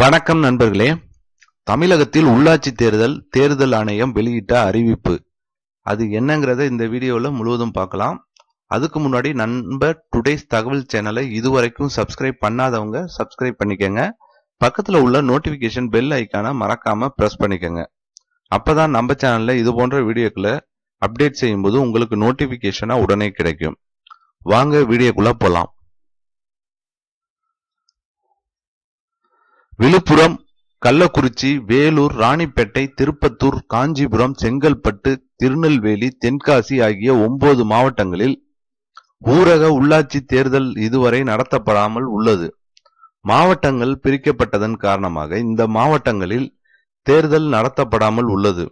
வணக்கம் நண்பர்களே தமிழகத்தில் உள்ளாட்சி தேர்தல் தேர்தல் ஆணையம் வெளியிட்ட அறிவிப்பு அது என்னங்கிறத இந்த வீடியோவில் முழுவதும் பார்க்கலாம் அதுக்கு முன்னாடி நண்பர் டுடேஸ் தகவல் சேனலை இதுவரைக்கும் சப்ஸ்கிரைப் பண்ணாதவங்க சப்ஸ்கிரைப் பண்ணிக்கோங்க பக்கத்தில் உள்ள நோட்டிஃபிகேஷன் பெல் ஐக்கானை மறக்காம ப்ரெஸ் பண்ணிக்கோங்க அப்போதான் நம்ம சேனலில் இது போன்ற வீடியோக்களை அப்டேட் செய்யும்போது உங்களுக்கு நோட்டிஃபிகேஷனாக உடனே கிடைக்கும் வாங்க வீடியோக்குள்ளே போகலாம் விழுப்புரம் கள்ளக்குறிச்சி வேலூர் ராணிப்பேட்டை திருப்பத்தூர் காஞ்சிபுரம் செங்கல்பட்டு திருநெல்வேலி தென்காசி ஆகிய ஒன்பது மாவட்டங்களில் ஊரக உள்ளாட்சி தேர்தல் இதுவரை நடத்தப்படாமல் உள்ளது மாவட்டங்கள் பிரிக்கப்பட்டதன் காரணமாக இந்த மாவட்டங்களில் தேர்தல் நடத்தப்படாமல் உள்ளது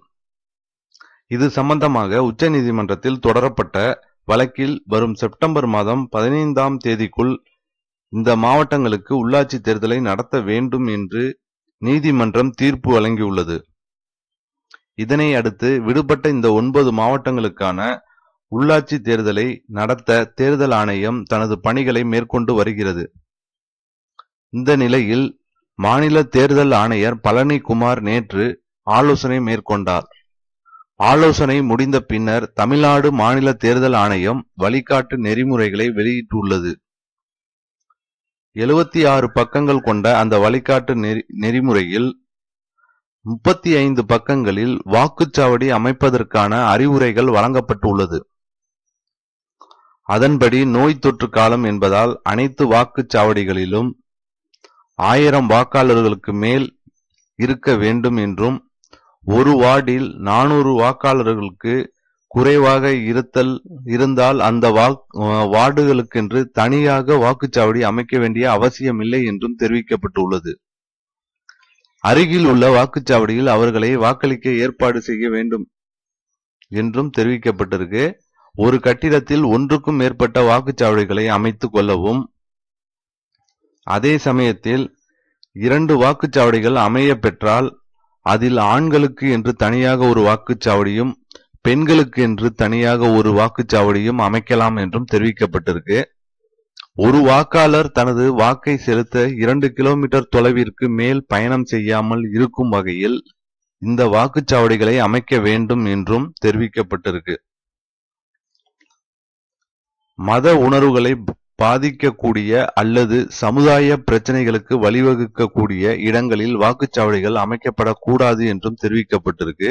இது சம்பந்தமாக உச்சநீதிமன்றத்தில் தொடரப்பட்ட வழக்கில் வரும் செப்டம்பர் மாதம் பதினைந்தாம் தேதிக்குள் இந்த மாவட்டங்களுக்கு உள்ளாட்சி தேர்தலை நடத்த வேண்டும் என்று நீதிமன்றம் தீர்ப்பு வழங்கியுள்ளது இதனை அடுத்து விடுபட்ட இந்த ஒன்பது மாவட்டங்களுக்கான உள்ளாட்சி தேர்தலை நடத்த தேர்தல் ஆணையம் தனது பணிகளை மேற்கொண்டு வருகிறது இந்த நிலையில் மாநில தேர்தல் ஆணையர் பழனிக்குமார் நேற்று ஆலோசனை மேற்கொண்டார் ஆலோசனை முடிந்த பின்னர் தமிழ்நாடு மாநில தேர்தல் ஆணையம் வழிகாட்டு நெறிமுறைகளை வெளியிட்டுள்ளது எழுபத்தி ஆறு பக்கங்கள் கொண்ட அந்த வழிகாட்டு நெறி நெறிமுறையில் முப்பத்தி ஐந்து பக்கங்களில் வாக்குச்சாவடி அமைப்பதற்கான அறிவுரைகள் வழங்கப்பட்டுள்ளது அதன்படி நோய் தொற்று காலம் என்பதால் அனைத்து வாக்குச்சாவடிகளிலும் ஆயிரம் வாக்காளர்களுக்கு மேல் இருக்க வேண்டும் என்றும் ஒரு வார்டில் நானூறு வாக்காளர்களுக்கு குறைவாக இருத்தல் இருந்தால் அந்த வார்டுகளுக்கென்று தனியாக வாக்குச்சாவடி அமைக்க வேண்டிய அவசியமில்லை என்றும் தெரிவிக்கப்பட்டுள்ளது அருகில் உள்ள வாக்குச்சாவடியில் அவர்களை வாக்களிக்க ஏற்பாடு செய்ய வேண்டும் என்றும் தெரிவிக்கப்பட்டிருக்கு ஒரு கட்டிடத்தில் ஒன்றுக்கும் மேற்பட்ட வாக்குச்சாவடிகளை அமைத்துக் கொள்ளவும் அதே சமயத்தில் இரண்டு வாக்குச்சாவடிகள் அமைய பெற்றால் அதில் ஆண்களுக்கு என்று தனியாக ஒரு வாக்குச்சாவடியும் பெண்களுக்கு என்று தனியாக ஒரு வாக்குச்சாவடியும் அமைக்கலாம் என்றும் தெரிவிக்கப்பட்டிருக்கு ஒரு வாக்காளர் தனது வாக்கை செலுத்த இரண்டு கிலோமீட்டர் தொலைவிற்கு மேல் பயணம் செய்யாமல் இருக்கும் வகையில் இந்த வாக்குச்சாவடிகளை அமைக்க வேண்டும் என்றும் தெரிவிக்கப்பட்டிருக்கு மத உணர்வுகளை பாதிக்கக்கூடிய அல்லது சமுதாய பிரச்சனைகளுக்கு வழிவகுக்கக்கூடிய இடங்களில் வாக்குச்சாவடிகள் அமைக்கப்படக்கூடாது என்றும் தெரிவிக்கப்பட்டிருக்கு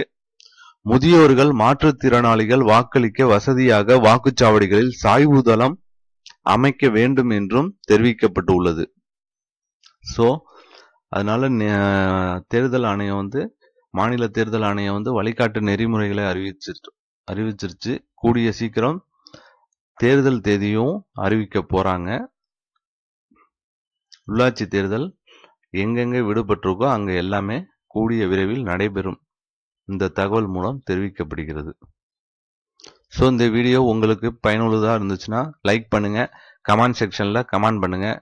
முதியோர்கள் மாற்றுத்திறனாளிகள் வாக்களிக்க வசதியாக வாக்குச்சாவடிகளில் சாய்வுதளம் அமைக்க வேண்டும் என்றும் தெரிவிக்கப்பட்டு உள்ளது ஸோ அதனால தேர்தல் ஆணையம் வந்து மாநில தேர்தல் ஆணையம் வந்து வழிகாட்டு நெறிமுறைகளை அறிவிச்சு அறிவிச்சிருச்சு கூடிய சீக்கிரம் தேர்தல் தேதியும் அறிவிக்க போறாங்க உள்ளாட்சி தேர்தல் எங்கெங்கே விடுபட்டிருக்கோ அங்கே எல்லாமே கூடிய விரைவில் நடைபெறும் இந்த தகவல் மூலம் தெரிவிக்கப்படுகிறது ஸோ இந்த வீடியோ உங்களுக்கு பயனுள்ளதாக இருந்துச்சுன்னா லைக் பண்ணுங்கள் கமெண்ட் செக்ஷனில் கமெண்ட் பண்ணுங்கள்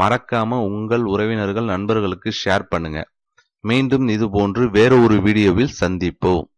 மறக்காமல் உங்கள் உறவினர்கள் நண்பர்களுக்கு ஷேர் பண்ணுங்கள் மீண்டும் இது போன்று வேறு ஒரு வீடியோவில் சந்திப்போம்